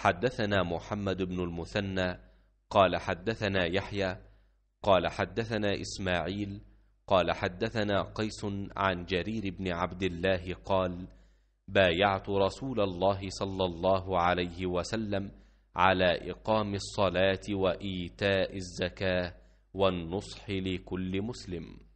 حدثنا محمد بن المثنى قال حدثنا يحيى قال حدثنا إسماعيل قال حدثنا قيس عن جرير بن عبد الله قال بايعت رسول الله صلى الله عليه وسلم على إقام الصلاة وإيتاء الزكاة والنصح لكل مسلم